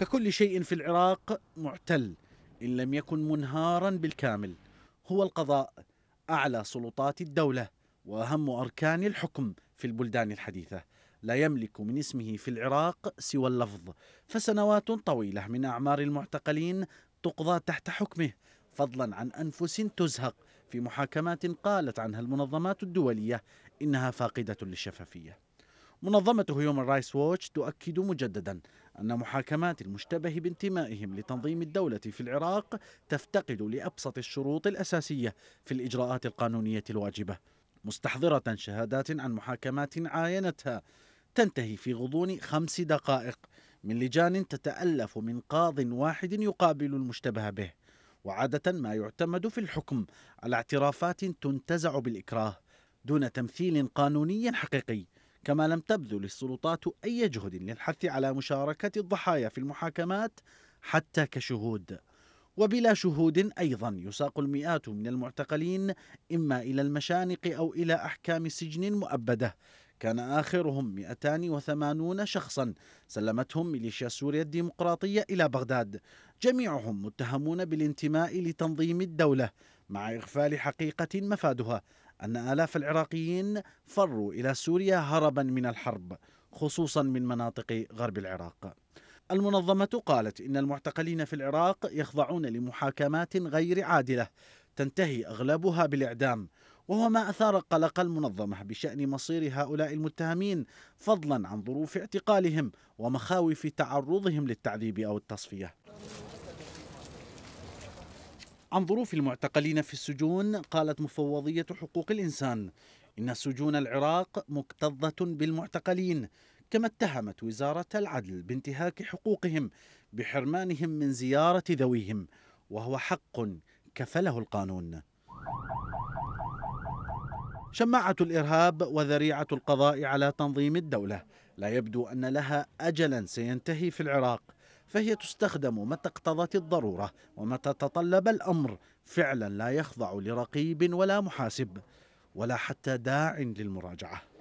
ككل شيء في العراق معتل إن لم يكن منهارا بالكامل هو القضاء أعلى سلطات الدولة وأهم أركان الحكم في البلدان الحديثة لا يملك من اسمه في العراق سوى اللفظ فسنوات طويلة من أعمار المعتقلين تقضى تحت حكمه فضلا عن أنفس تزهق في محاكمات قالت عنها المنظمات الدولية إنها فاقدة للشفافية منظمة هيومن رايس ووتش تؤكد مجددا أن محاكمات المشتبه بانتمائهم لتنظيم الدولة في العراق تفتقد لأبسط الشروط الأساسية في الإجراءات القانونية الواجبة مستحضرة شهادات عن محاكمات عاينتها تنتهي في غضون خمس دقائق من لجان تتألف من قاض واحد يقابل المشتبه به وعادة ما يعتمد في الحكم على اعترافات تنتزع بالإكراه دون تمثيل قانوني حقيقي كما لم تبذل السلطات أي جهد للحث على مشاركة الضحايا في المحاكمات حتى كشهود وبلا شهود أيضا يساق المئات من المعتقلين إما إلى المشانق أو إلى أحكام سجن مؤبدة كان آخرهم 280 شخصا سلمتهم ميليشيا سوريا الديمقراطية إلى بغداد جميعهم متهمون بالانتماء لتنظيم الدولة مع إغفال حقيقة مفادها أن آلاف العراقيين فروا إلى سوريا هربا من الحرب خصوصا من مناطق غرب العراق المنظمة قالت إن المعتقلين في العراق يخضعون لمحاكمات غير عادلة تنتهي أغلبها بالإعدام وهو ما أثار قلق المنظمة بشأن مصير هؤلاء المتهمين فضلا عن ظروف اعتقالهم ومخاوف تعرضهم للتعذيب أو التصفية عن ظروف المعتقلين في السجون قالت مفوضية حقوق الإنسان إن سجون العراق مكتظة بالمعتقلين كما اتهمت وزارة العدل بانتهاك حقوقهم بحرمانهم من زيارة ذويهم وهو حق كفله القانون شماعة الإرهاب وذريعة القضاء على تنظيم الدولة لا يبدو أن لها أجلا سينتهي في العراق فهي تستخدم متى اقتضت الضرورة ومتى تطلب الأمر فعلا لا يخضع لرقيب ولا محاسب ولا حتى داع للمراجعه